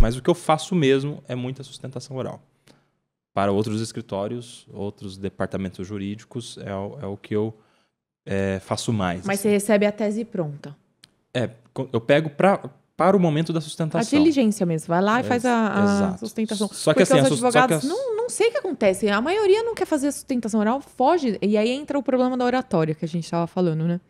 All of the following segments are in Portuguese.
Mas o que eu faço mesmo é muita sustentação oral. Para outros escritórios, outros departamentos jurídicos, é, o, é o que eu é, faço mais. Mas assim. você recebe a tese pronta? É, eu pego pra, para o momento da sustentação. A diligência mesmo. Vai lá e faz a, a sustentação. Só que Porque assim, os advogados a... não, não sei o que acontece. A maioria não quer fazer a sustentação oral, foge. E aí entra o problema da oratória que a gente estava falando, né?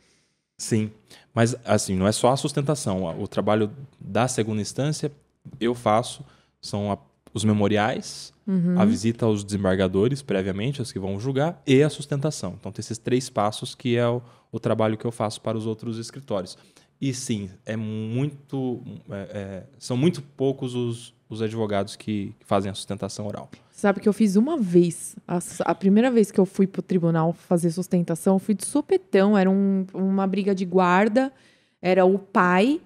Sim. Mas, assim, não é só a sustentação. O trabalho da segunda instância eu faço são a, os memoriais, uhum. a visita aos desembargadores previamente, os que vão julgar, e a sustentação. Então tem esses três passos que é o, o trabalho que eu faço para os outros escritórios. E sim, é muito, é, é, são muito poucos os, os advogados que, que, fazem a sustentação oral. Sabe que eu fiz uma vez, a, a primeira vez que eu fui para o tribunal fazer sustentação, eu fui de sopetão, era um, uma briga de guarda, era o pai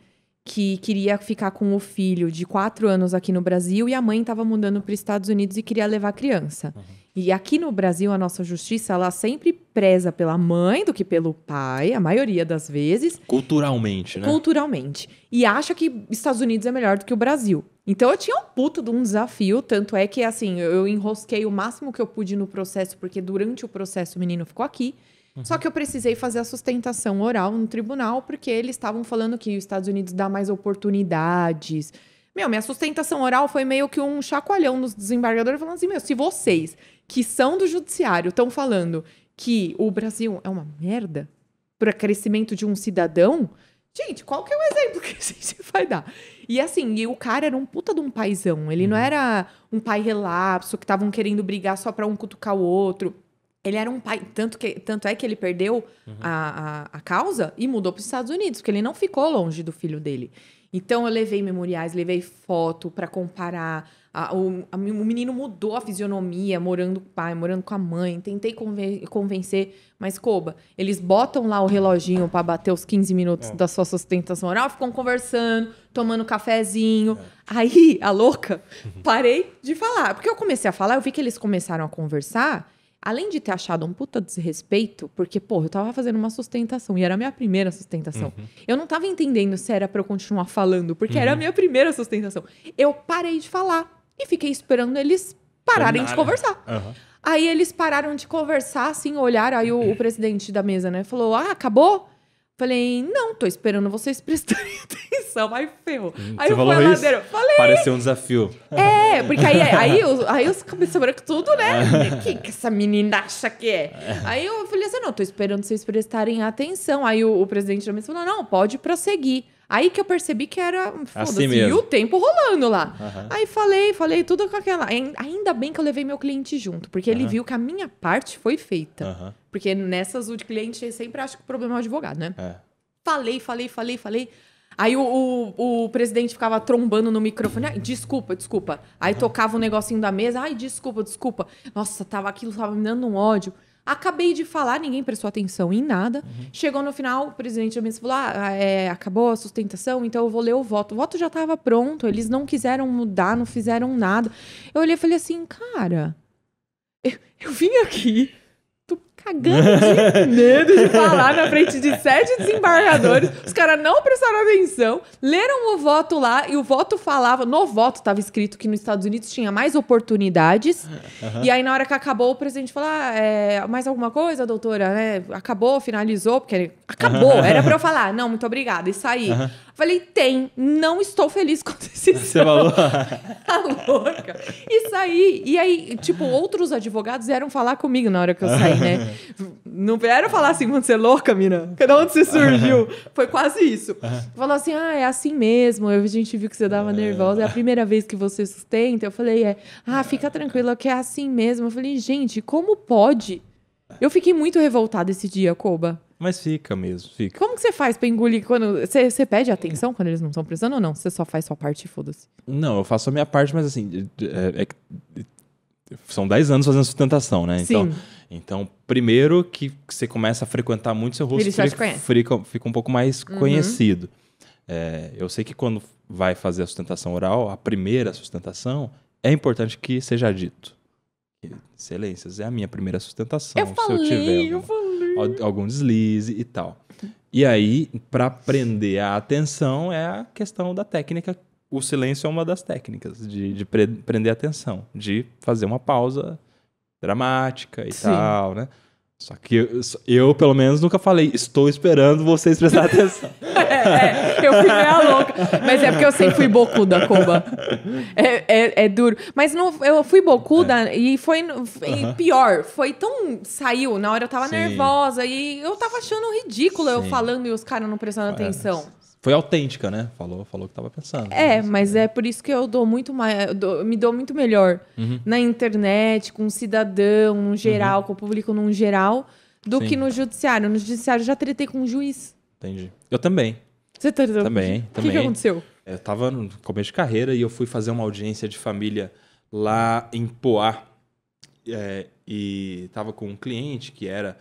que queria ficar com o filho de quatro anos aqui no Brasil e a mãe estava mudando para os Estados Unidos e queria levar a criança. Uhum. E aqui no Brasil, a nossa justiça, ela sempre preza pela mãe do que pelo pai, a maioria das vezes. Culturalmente, né? Culturalmente. E acha que Estados Unidos é melhor do que o Brasil. Então eu tinha um puto de um desafio, tanto é que assim, eu enrosquei o máximo que eu pude no processo, porque durante o processo o menino ficou aqui. Uhum. Só que eu precisei fazer a sustentação oral no tribunal, porque eles estavam falando que os Estados Unidos dá mais oportunidades. Meu, minha sustentação oral foi meio que um chacoalhão dos desembargadores falando assim: meu, se vocês que são do judiciário estão falando que o Brasil é uma merda para crescimento de um cidadão, gente, qual que é o exemplo que a gente vai dar? E assim, e o cara era um puta de um paizão. Ele não uhum. era um pai relapso que estavam querendo brigar só para um cutucar o outro. Ele era um pai. Tanto, que, tanto é que ele perdeu uhum. a, a, a causa e mudou para os Estados Unidos, porque ele não ficou longe do filho dele. Então eu levei memoriais, levei foto para comparar. A, o, a, o, menino mudou a fisionomia, morando com o pai, morando com a mãe. Tentei conven convencer, mas Coba, eles botam lá o reloginho para bater os 15 minutos é. da sua sustentação oral, ficam conversando, tomando cafezinho. É. Aí, a louca, parei de falar. Porque eu comecei a falar, eu vi que eles começaram a conversar Além de ter achado um puta desrespeito, porque, pô, eu tava fazendo uma sustentação e era a minha primeira sustentação. Uhum. Eu não tava entendendo se era para eu continuar falando, porque uhum. era a uhum. minha primeira sustentação. Eu parei de falar e fiquei esperando eles pararem de conversar. Uhum. Aí eles pararam de conversar, assim, olharam. Aí o, o presidente da mesa, né, falou: Ah, acabou? Falei, não, tô esperando vocês prestarem atenção. Hum, aí ferrou. aí o falou a Isso? Falei. Pareceu um desafio. É, porque aí, aí, os, aí os cabeça branca tudo, né? O que, que essa menina acha que é? Aí eu falei assim, não, tô esperando vocês prestarem atenção. Aí o, o presidente da mesa falou, não, pode prosseguir. Aí que eu percebi que era, hum, assim foda-se, assim e o tempo rolando lá. Uhum. Aí falei, falei tudo com aquela. Ainda bem que eu levei meu cliente junto, porque uhum. ele viu que a minha parte foi feita. Uhum. Porque nessas, o cliente sempre acha que o problema é o advogado, né? É. Falei, falei, falei, falei. Aí o, o, o, presidente ficava trombando no microfone. Ai, desculpa, desculpa. Aí tocava o um negocinho da mesa. Ai, desculpa, desculpa. Nossa, tava, aquilo tava me dando um ódio. Acabei de falar, ninguém prestou atenção em nada. Uhum. Chegou no final, o presidente da mesa falou: ah, ah é, acabou a sustentação, então eu vou ler o voto. O voto já estava pronto, eles não quiseram mudar, não fizeram nada. Eu olhei e falei assim, cara, eu, eu vim aqui cagando de medo de falar na frente de sete desembargadores. Os caras não prestaram atenção, leram o voto lá e o voto falava. No voto estava escrito que nos Estados Unidos tinha mais oportunidades. Uhum. E aí, na hora que acabou, o presidente falou: ah, é, mais alguma coisa, doutora? É, acabou, finalizou, porque acabou. Era para eu falar: não, muito obrigada, e saí. Uhum. Falei, tem, não estou feliz com esse Você falou? tá louca. E saí. E aí, tipo, outros advogados vieram falar comigo na hora que eu saí, né? Não vieram falar assim, você é louca, mina? De onde você surgiu? Foi quase isso. Falou assim, ah, é assim mesmo. A gente viu que você dava é. nervosa. É a primeira vez que você sustenta. Eu falei, é. Ah, fica tranquila que é assim mesmo. Eu falei, gente, como pode? Eu fiquei muito revoltada esse dia, Koba. Mas fica mesmo, fica. Como que você faz pra engolir quando. Você, você pede atenção quando eles não estão precisando ou não? Você só faz sua parte e foda-se? Não, eu faço a minha parte, mas assim. É, é, são 10 anos fazendo sustentação, né? Então, Sim. Então, então, primeiro que você começa a frequentar muito seu rosto, fica, fica, um pouco mais uhum. conhecido. É, eu sei que quando vai fazer a sustentação oral, a primeira sustentação, é importante que seja dito. Excelências, é a minha primeira sustentação. Eu falei, eu, tiver, eu falei algum deslize e tal. E aí, para prender a atenção, é a questão da técnica. O silêncio é uma das técnicas de, de prender a atenção, de fazer uma pausa dramática e Sim. tal, né? Só que eu, eu, pelo menos, nunca falei, estou esperando vocês prestar atenção. é, é, eu fui meio louca. Mas é porque eu sempre fui bocuda, Cuba. É, é, é duro. Mas não, eu fui bocuda e foi e pior. Foi tão. Saiu, na hora eu tava Sim. nervosa e eu tava achando ridículo Sim. eu falando e os caras não prestando atenção foi autêntica, né? Falou, falou que estava pensando. É, mas é. é por isso que eu dou muito mais, dou, me dou muito melhor uhum. na internet, com o um cidadão no geral, uhum. com o público num geral, do Sim. que no judiciário. No judiciário já tretei com um juiz. Entendi. Eu também. Você Também, o também. O que, aconteceu? É, eu estava no começo de carreira e eu fui fazer uma audiência de família lá em Poá. É, e estava com um cliente que era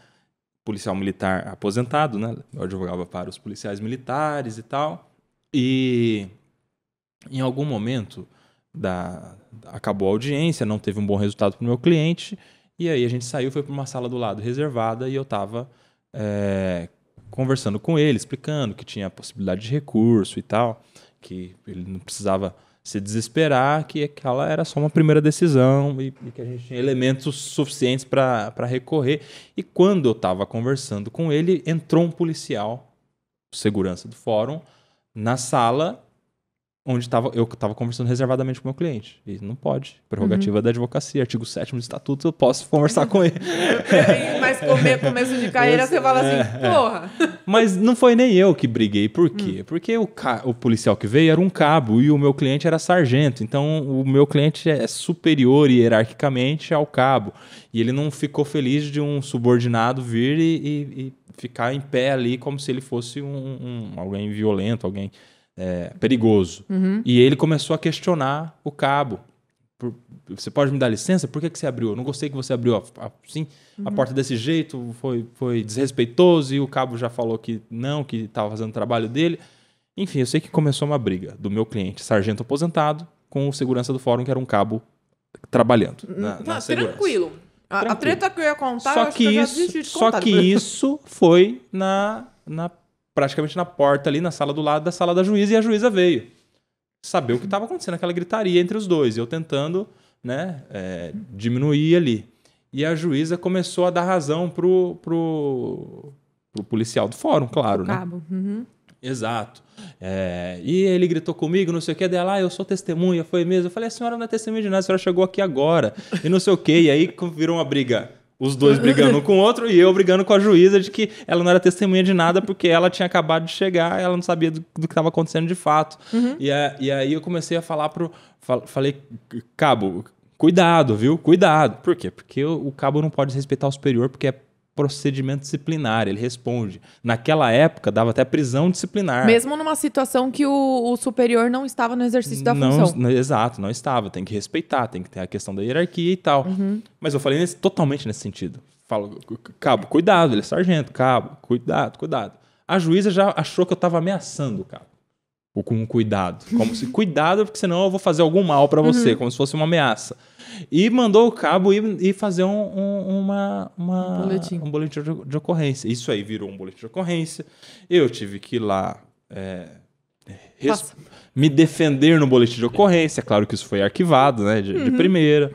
policial militar aposentado, né? Eu advogava para os policiais militares e tal. E em algum momento da acabou a audiência, não teve um bom resultado para o meu cliente. E aí a gente saiu, foi para uma sala do lado reservada e eu estava é, eh, conversando com ele, explicando que tinha possibilidade de recurso e tal, que ele não precisava se desesperar que aquela era só uma primeira decisão e, e que a gente tinha elementos suficientes para recorrer. E quando eu estava conversando com ele, entrou um policial, segurança do fórum, na sala onde tava, eu estava conversando reservadamente com o meu cliente. E não pode. Prerrogativa uhum. da advocacia, artigo 7 do Estatuto, eu posso conversar com ele. Mas começo de carreira, você fala assim, é, é. porra. Mas não foi nem eu que briguei. Por hum. quê? Hum. Porque o, o policial que veio era um cabo e o meu cliente era sargento. Então o meu cliente é superior hierarquicamente ao cabo. E ele não ficou feliz de um subordinado vir e, e, e ficar em pé ali como se ele fosse um, um alguém violento, alguém é, perigoso. Uhum. E ele começou a questionar o cabo. Por, você pode me dar licença? Por que, que você abriu? Eu não gostei que você abriu a, assim, uhum. a porta desse jeito, foi, foi desrespeitoso e o cabo já falou que não, que estava fazendo o trabalho dele. Enfim, eu sei que começou uma briga do meu cliente, sargento aposentado, com o segurança do fórum, que era um cabo trabalhando. Hum, na, na Tranquilo. A, Tranquilo. a treta que eu ia contar, só que, que isso, de Só contar. que isso foi na, na praticamente na porta ali, na sala do lado da sala da juíza, e a juíza veio saber o que estava acontecendo, aquela gritaria entre os dois, eu tentando né, é, diminuir ali. E a juíza começou a dar razão pro, pro, pro policial do fórum, claro, o né? Cabo. Uhum. Exato. É, e ele gritou comigo, não sei o que, dela, ah, eu sou testemunha, foi mesmo. Eu falei, a senhora não é testemunha de nada, a senhora chegou aqui agora, e não sei o que. E aí virou uma briga os dois brigando com o outro e eu brigando com a juíza de que ela não era testemunha de nada porque ela tinha acabado de chegar, ela não sabia do, do que estava acontecendo de fato. Uhum. E, a, e aí eu comecei a falar pro. Falei, cabo, cuidado, viu? Cuidado. Por quê? Porque o, o cabo não pode respeitar o superior porque é procedimento disciplinar, ele responde. Naquela época, dava até prisão disciplinar. Mesmo numa situação que o, o superior não estava no exercício da não, função. Não, né, exato, não estava. Tem que respeitar, tem que ter a questão da hierarquia e tal. Uhum. Mas eu falei nesse, totalmente nesse sentido. Falo, cabo, cuidado, ele é sargento, cabo, cuidado, cuidado. A juíza já achou que eu estava ameaçando o cabo ou com cuidado. Como se cuidado, porque senão eu vou fazer algum mal para você, uhum. como se fosse uma ameaça. E mandou o cabo ir, ir fazer um, um, uma, uma, um boletim, um boletim de, de, ocorrência. Isso aí virou um boletim de ocorrência. Eu tive que ir lá é, res, me defender no boletim de ocorrência. É claro que isso foi arquivado, né? De, uhum. de primeira.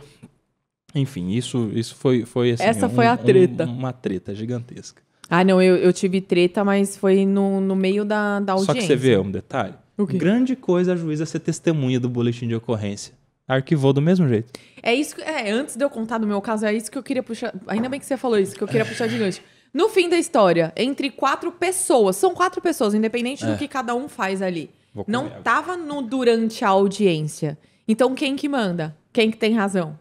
Enfim, isso, isso foi, foi assim, Essa foi um, a treta. Um, uma treta gigantesca. Ah, não, eu, eu tive treta, mas foi no, no meio da, da audiência. Só que você vê um detalhe Grande coisa a juíza ser testemunha do boletim de ocorrência. Arquivou do mesmo jeito. É isso que. É, antes de eu contar do meu caso, é isso que eu queria puxar. Ainda bem que você falou isso, que eu queria puxar de gancho. No fim da história, entre quatro pessoas, são quatro pessoas, independente é. do que cada um faz ali. Não estava tava no durante a audiência. Então quem que manda? Quem que tem razão?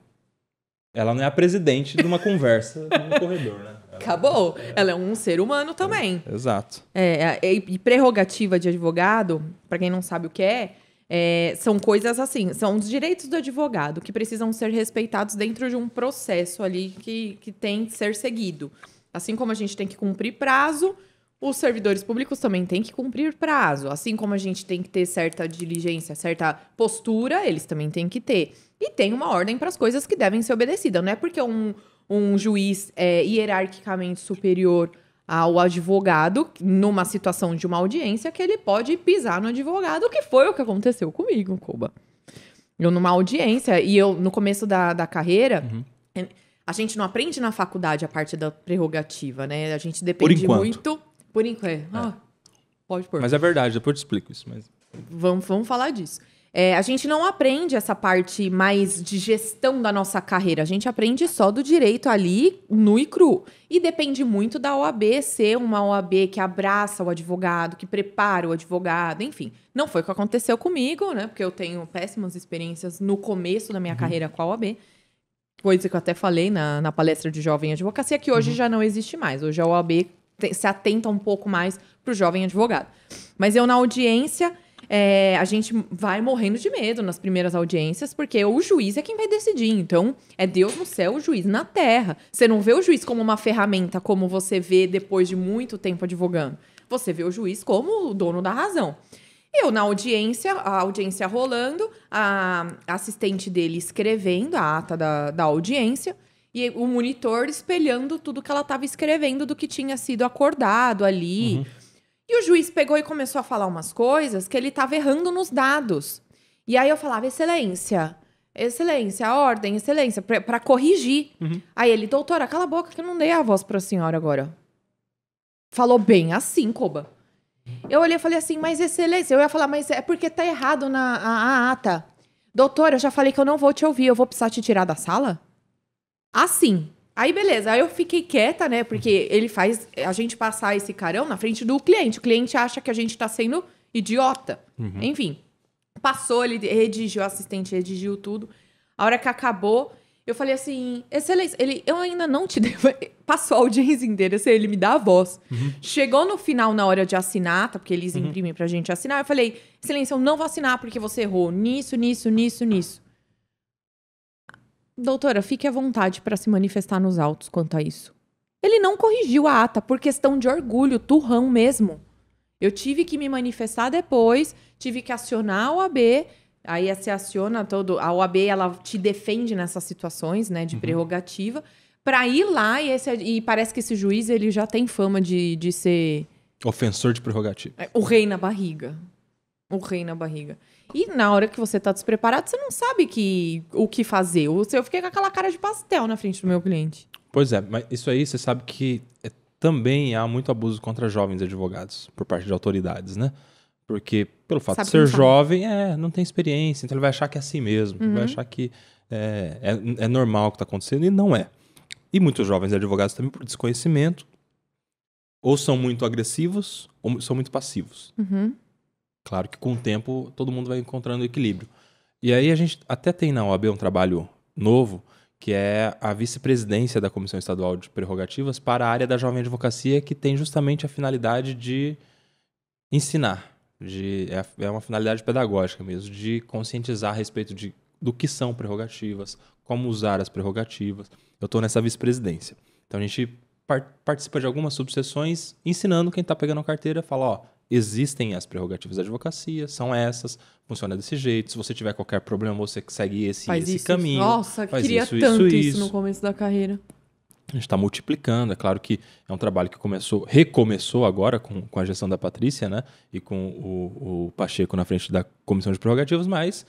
Ela não é a presidente de uma conversa no corredor, né? Acabou. Ela é um ser humano também. É, exato. É, é e prerrogativa de advogado, para quem não sabe o que é, é, são coisas assim, são os direitos do advogado que precisam ser respeitados dentro de um processo ali que, que tem que ser seguido. Assim como a gente tem que cumprir prazo, os servidores públicos também têm que cumprir prazo. Assim como a gente tem que ter certa diligência, certa postura, eles também têm que ter. E tem uma ordem para as coisas que devem ser obedecidas. Não é porque um, um juiz é, hierarquicamente superior ao advogado numa situação de uma audiência que ele pode pisar no advogado, que foi o que aconteceu comigo, Cuba. Eu numa audiência, e eu no começo da, da carreira, uhum. a gente não aprende na faculdade a parte da prerrogativa, né? A gente depende por muito. Por enquanto. É. é. Ah, pode pôr. Mas é verdade, depois eu te explico isso. Mas... Vamos, vamos falar disso. É, a gente não aprende essa parte mais de gestão da nossa carreira. A gente aprende só do direito ali, nu e cru. E depende muito da OAB ser uma OAB que abraça o advogado, que prepara o advogado, enfim. Não foi o que aconteceu comigo, né? Porque eu tenho péssimas experiências no começo da minha uhum. carreira com a OAB. Coisa que eu até falei na, na palestra de jovem advocacia, que hoje uhum. já não existe mais. Hoje a OAB te, se atenta um pouco mais para o jovem advogado. Mas eu, na audiência, é, a gente vai morrendo de medo nas primeiras audiências, porque o juiz é quem vai decidir. Então, é Deus no céu, o juiz na terra. Você não vê o juiz como uma ferramenta, como você vê depois de muito tempo advogando. Você vê o juiz como o dono da razão. Eu, na audiência, a audiência rolando, a assistente dele escrevendo a ata da, da audiência e o monitor espelhando tudo que ela estava escrevendo do que tinha sido acordado ali. Uhum e o juiz pegou e começou a falar umas coisas que ele estava errando nos dados. E aí eu falava, excelência, excelência, ordem, excelência, para corrigir. Uhum. Aí ele, doutora, cala a boca que eu não dei a voz para a senhora agora. Falou bem assim, Coba. Eu olhei e falei assim, mas excelência, eu ia falar, mas é porque tá errado na a, a ata. Doutora, eu já falei que eu não vou te ouvir, eu vou precisar te tirar da sala? Assim. Aí, beleza. Aí eu fiquei quieta, né? Porque ele faz a gente passar esse carão na frente do cliente. O cliente acha que a gente tá sendo idiota. Uhum. Enfim. Passou, ele redigiu, o assistente redigiu tudo. A hora que acabou, eu falei assim, excelência, ele, eu ainda não te devo... Passou a audiência inteira, assim, ele me dá a voz. Uhum. Chegou no final, na hora de assinar, tá? porque eles uhum. imprimem pra gente assinar, eu falei, excelência, eu não vou assinar porque você errou nisso, nisso, nisso, nisso. Doutora, fique à vontade para se manifestar nos autos quanto a isso. Ele não corrigiu a ata por questão de orgulho, turrão mesmo. Eu tive que me manifestar depois, tive que acionar a OAB, aí se aciona todo. A OAB ela te defende nessas situações, né, de uhum. prerrogativa, para ir lá e, esse, e, parece que esse juiz ele já tem fama de, de ser. Ofensor de prerrogativa. É, o rei na barriga. O rei na barriga. E na hora que você tá despreparado, você não sabe que, o que fazer. Eu fiquei com aquela cara de pastel na frente do meu cliente. Pois é, mas isso aí você sabe que é, também há muito abuso contra jovens advogados por parte de autoridades, né? Porque pelo fato sabe de ser jovem, é, não tem experiência, então ele vai achar que é assim mesmo, uhum. vai achar que é, é, é normal o que está acontecendo e não é. E muitos jovens advogados também por desconhecimento ou são muito agressivos ou são muito passivos. Uhum. Claro que com o tempo todo mundo vai encontrando equilíbrio. E aí a gente até tem na OAB um trabalho novo, que é a vice-presidência da Comissão Estadual de Prerrogativas para a área da jovem advocacia, que tem justamente a finalidade de ensinar, de, é, é uma finalidade pedagógica mesmo, de conscientizar a respeito de, do que são prerrogativas, como usar as prerrogativas. Eu estou nessa vice-presidência. Então a gente participa de algumas subseções ensinando quem está pegando a carteira, fala, ó, existem as prerrogativas da advocacia, são essas, funciona desse jeito. Se você tiver qualquer problema, você segue esse, faz esse isso. caminho. Nossa, faz queria isso, tanto isso, isso, no começo da carreira. A gente está multiplicando. É claro que é um trabalho que começou, recomeçou agora com, com a gestão da Patrícia, né? E com o, o Pacheco na frente da comissão de prerrogativas, mas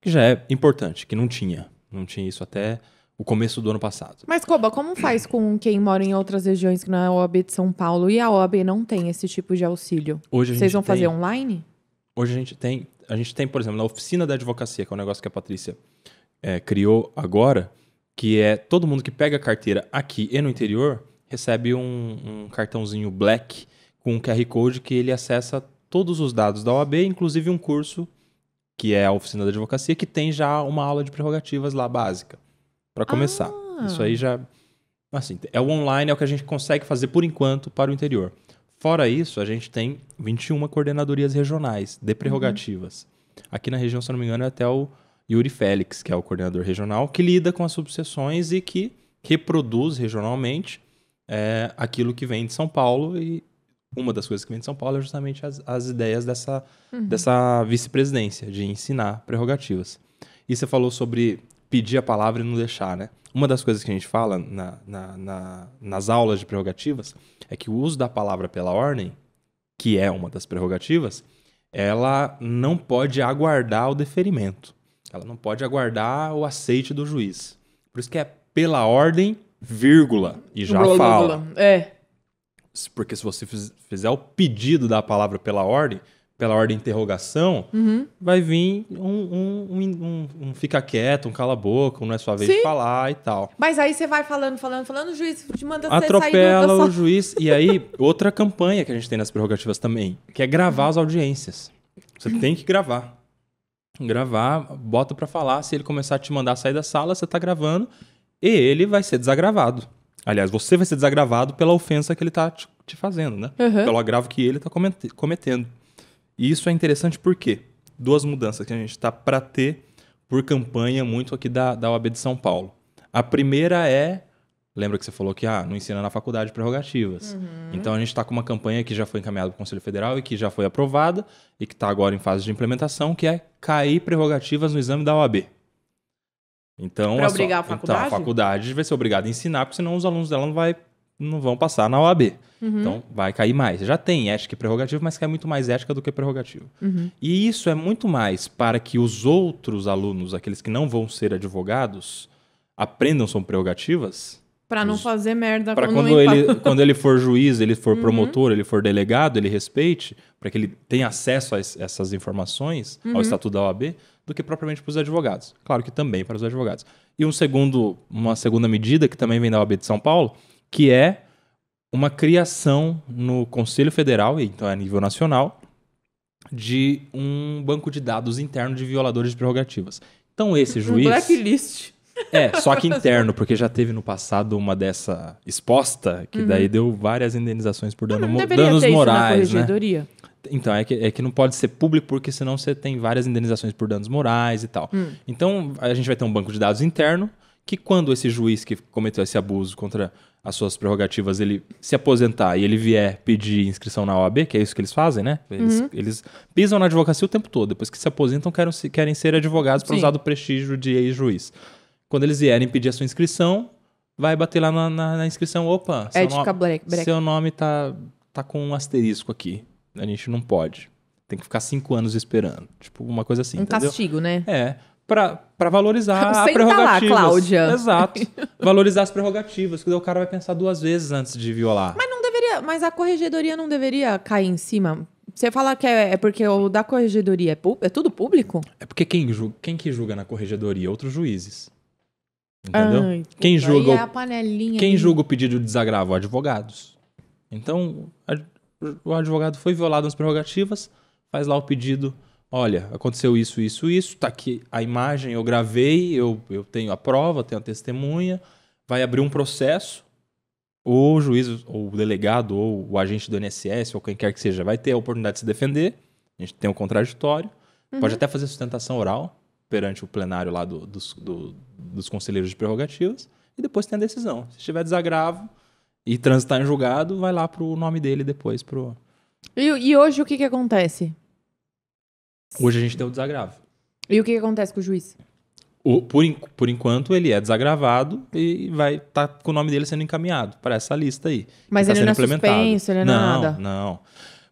que já é importante, que não tinha. Não tinha isso até o começo do ano passado. Mas, Coba, como faz com quem mora em outras regiões que não é a OAB de São Paulo e a OAB não tem esse tipo de auxílio? Hoje Vocês vão tem... fazer online? Hoje a gente tem. A gente tem, por exemplo, na oficina da advocacia, que é um negócio que a Patrícia é, criou agora, que é todo mundo que pega a carteira aqui e no interior recebe um, um cartãozinho black com um QR Code que ele acessa todos os dados da OAB, inclusive um curso que é a oficina da advocacia, que tem já uma aula de prerrogativas lá básica para começar. Ah. Isso aí já. Assim, é o online, é o que a gente consegue fazer por enquanto para o interior. Fora isso, a gente tem 21 coordenadorias regionais de uhum. prerrogativas. Uhum. Aqui na região, se não me engano, é até o Yuri Félix, que é o coordenador regional, que lida com as subseções e que reproduz regionalmente é, aquilo que vem de São Paulo. E uma das coisas que vem de São Paulo é justamente as, as ideias dessa, uhum. dessa vice-presidência, de ensinar prerrogativas. E você falou sobre pedir a palavra e não deixar, né? Uma das coisas que a gente fala na, na, na, nas aulas de prerrogativas é que o uso da palavra pela ordem, que é uma das prerrogativas, ela não pode aguardar o deferimento. Ela não pode aguardar o aceite do juiz. Por isso que é pela ordem, vírgula, e já blá, fala. Blá, blá. É. Porque se você fizer o pedido da palavra pela ordem, pela ordem de interrogação, uhum. vai vir um, um, um, um, fica quieto, um cala a boca, um não é sua vez Sim. de falar e tal. Mas aí você vai falando, falando, falando, o juiz te manda Atropela sair do, o juiz. E aí, outra campanha que a gente tem nas prerrogativas também, que é gravar as audiências. Você tem que gravar. Gravar, bota para falar. Se ele começar a te mandar sair da sala, você tá gravando e ele vai ser desagravado. Aliás, você vai ser desagravado pela ofensa que ele tá te, te fazendo, né? Uhum. Pelo agravo que ele tá cometendo. E isso é interessante porque duas mudanças que a gente está para ter por campanha muito aqui da, da OAB de São Paulo. A primeira é Lembra que você falou que ah, não ensina na faculdade prerrogativas. Uhum. Então a gente está com uma campanha que já foi encaminhada para o Conselho Federal e que já foi aprovada e que está agora em fase de implementação, que é cair prerrogativas no exame da OAB. Então, pra a, obrigar a faculdade? Então, a faculdade vai ser obrigada a ensinar, porque senão os alunos dela não vai não vão passar na OAB. Uhum. Então vai cair mais. Já tem ética e prerrogativa, mas cai muito mais ética do que prerrogativa. Uhum. E isso é muito mais para que os outros alunos, aqueles que não vão ser advogados, aprendam sobre prerrogativas. Para não os... fazer merda para quando, ele quando ele for juiz, ele for uhum. promotor, ele for delegado, ele respeite, para que ele tenha acesso a essas informações ao uhum. estatuto da OAB, do que propriamente para os advogados. Claro que também para os advogados. E um segundo, uma segunda medida que também vem da OAB de São Paulo, que é uma criação no Conselho Federal, então é a nível nacional, de um banco de dados interno de violadores de prerrogativas. Então esse juiz. Um blacklist. É, só que interno, porque já teve no passado uma dessa exposta, que uhum. daí deu várias indenizações por dano, não, não danos morais. né? Então, é que, é que não pode ser público, porque senão você tem várias indenizações por danos morais e tal. Hum. Então, a gente vai ter um banco de dados interno que quando esse juiz que cometeu esse abuso contra as suas prerrogativas, ele se aposentar e ele vier pedir inscrição na OAB, que é isso que eles fazem, né? Eles, uhum. eles pisam na advocacia o tempo todo. Depois que se aposentam, querem, querem ser advogados para usar do prestígio de ex-juiz. Quando eles vierem pedir a sua inscrição, vai bater lá na, na, na inscrição. Opa, seu, no... break, break. seu nome tá, tá com um asterisco aqui. A gente não pode. Tem que ficar cinco anos esperando. Tipo, uma coisa assim. Um entendeu? castigo, né? É para valorizar as a prerrogativas. Lá, Cláudia. Exato. valorizar as prerrogativas, que o cara vai pensar duas vezes antes de violar. Mas não deveria, mas a corregedoria não deveria cair em cima. Você fala que é, é porque o da corregedoria é, é tudo público? É porque quem, julga, quem que julga na corregedoria? Outros juízes. Entendeu? Ai, quem julga, é a panelinha quem julga o pedido de desagravo? Advogados. Então, o advogado foi violado nas prerrogativas, faz lá o pedido olha, aconteceu isso, isso, isso, tá aqui a imagem, eu gravei, eu, eu tenho a prova, tenho a testemunha, vai abrir um processo, ou o juiz, ou o delegado, ou o agente do INSS, ou quem quer que seja, vai ter a oportunidade de se defender, a gente tem um contraditório, uhum. pode até fazer sustentação oral perante o plenário lá do, dos, do, dos conselheiros de prerrogativas, e depois tem a decisão. Se tiver desagravo e transitar em julgado, vai lá pro nome dele depois pro... E, e hoje o que que acontece? Hoje a gente deu desagravo. E o que, que acontece com o juiz? O, por, por, enquanto, ele é desagravado e vai estar tá com o nome dele sendo encaminhado para essa lista aí. Mas tá ele, tá não é Suspenso, ele não é suspenso, ele não, não Não,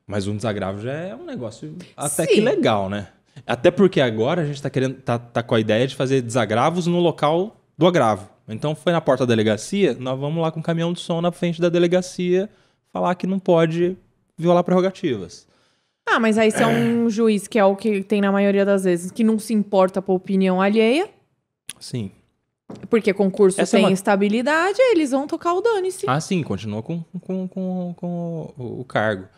Mas um desagravo já é um negócio até Sim. que legal, né? Até porque agora a gente está querendo, tá, tá com a ideia de fazer desagravos no local do agravo. Então foi na porta da delegacia, nós vamos lá com o caminhão de som na frente da delegacia falar que não pode violar prerrogativas. Ah, mas aí se é, é um juiz, que é o que tem na maioria das vezes, que não se importa com a opinião alheia, Sim. porque concurso Essa é tem uma- estabilidade, eles vão tocar o dane-se. Ah, sim, continua com, com, com, com o, o cargo.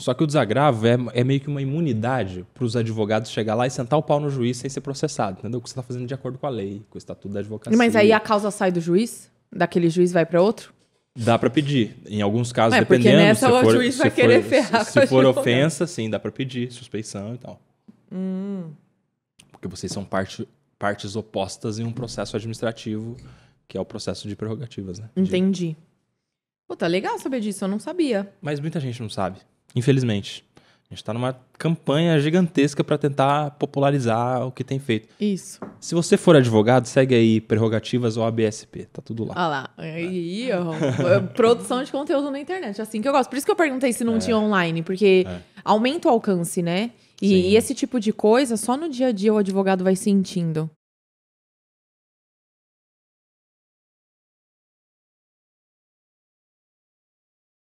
Só que o desagravo é, é meio que uma imunidade para os advogados chegar lá e sentar o pau no juiz sem ser processado, entendeu? O que você está fazendo de acordo com a lei, com o estatuto da advocacia. mas aí a causa sai do juiz, daquele juiz vai para outro. Dá para pedir. Em alguns casos, é, dependendo. Porque nessa se for, o juiz vai querer for, ferrar. Se, se for ofensa, sim, dá para pedir, suspeição e tal. Hum. Porque vocês são parte, partes opostas em um processo administrativo, que é o processo de prerrogativas, né? De... Entendi. Pô, tá legal saber disso, eu não sabia. Mas muita gente não sabe, infelizmente. A gente está numa campanha gigantesca para tentar popularizar o que tem feito. Isso. Se você for advogado, segue aí prerrogativas ou ABSP, tá tudo lá. Olha ah lá. Aí, ó, é produção de conteúdo na internet, é assim que eu gosto. Por isso que eu perguntei se não é. tinha online, porque é. aumenta o alcance, né? E, e, esse tipo de coisa, só no dia a dia o advogado vai sentindo.